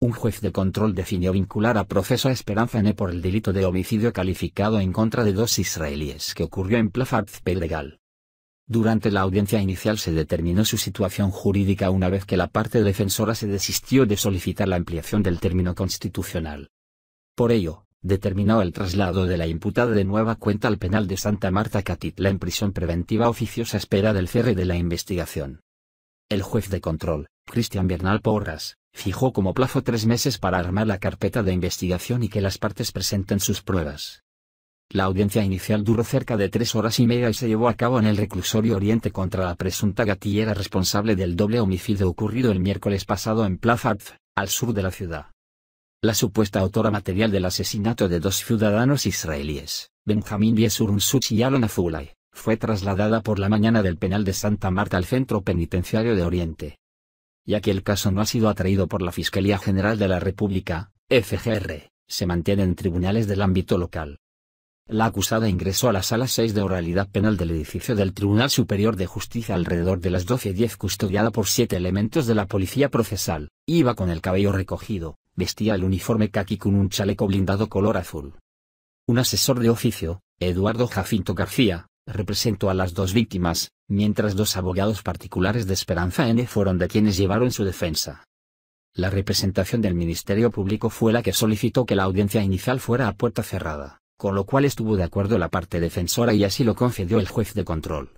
un juez de control definió vincular a proceso a Esperanza N por el delito de homicidio calificado en contra de dos israelíes que ocurrió en Plaza Legal. Durante la audiencia inicial se determinó su situación jurídica una vez que la parte defensora se desistió de solicitar la ampliación del término constitucional. Por ello, determinó el traslado de la imputada de nueva cuenta al penal de Santa Marta Catitla en prisión preventiva oficiosa espera del cierre de la investigación. El juez de control, Cristian Bernal Porras, fijó como plazo tres meses para armar la carpeta de investigación y que las partes presenten sus pruebas. La audiencia inicial duró cerca de tres horas y media y se llevó a cabo en el reclusorio Oriente contra la presunta gatillera responsable del doble homicidio ocurrido el miércoles pasado en Plaza al sur de la ciudad. La supuesta autora material del asesinato de dos ciudadanos israelíes, Benjamín Yesur Unsuch y Alon Azulay, fue trasladada por la mañana del penal de Santa Marta al centro penitenciario de Oriente, ya que el caso no ha sido atraído por la Fiscalía General de la República, FGR, se mantiene en tribunales del ámbito local. La acusada ingresó a la sala 6 de oralidad penal del edificio del Tribunal Superior de Justicia alrededor de las 12.10 custodiada por siete elementos de la policía procesal, iba con el cabello recogido, vestía el uniforme caqui con un chaleco blindado color azul. Un asesor de oficio, Eduardo Jacinto García, representó a las dos víctimas, mientras dos abogados particulares de Esperanza N fueron de quienes llevaron su defensa. La representación del Ministerio Público fue la que solicitó que la audiencia inicial fuera a puerta cerrada, con lo cual estuvo de acuerdo la parte defensora y así lo concedió el juez de control.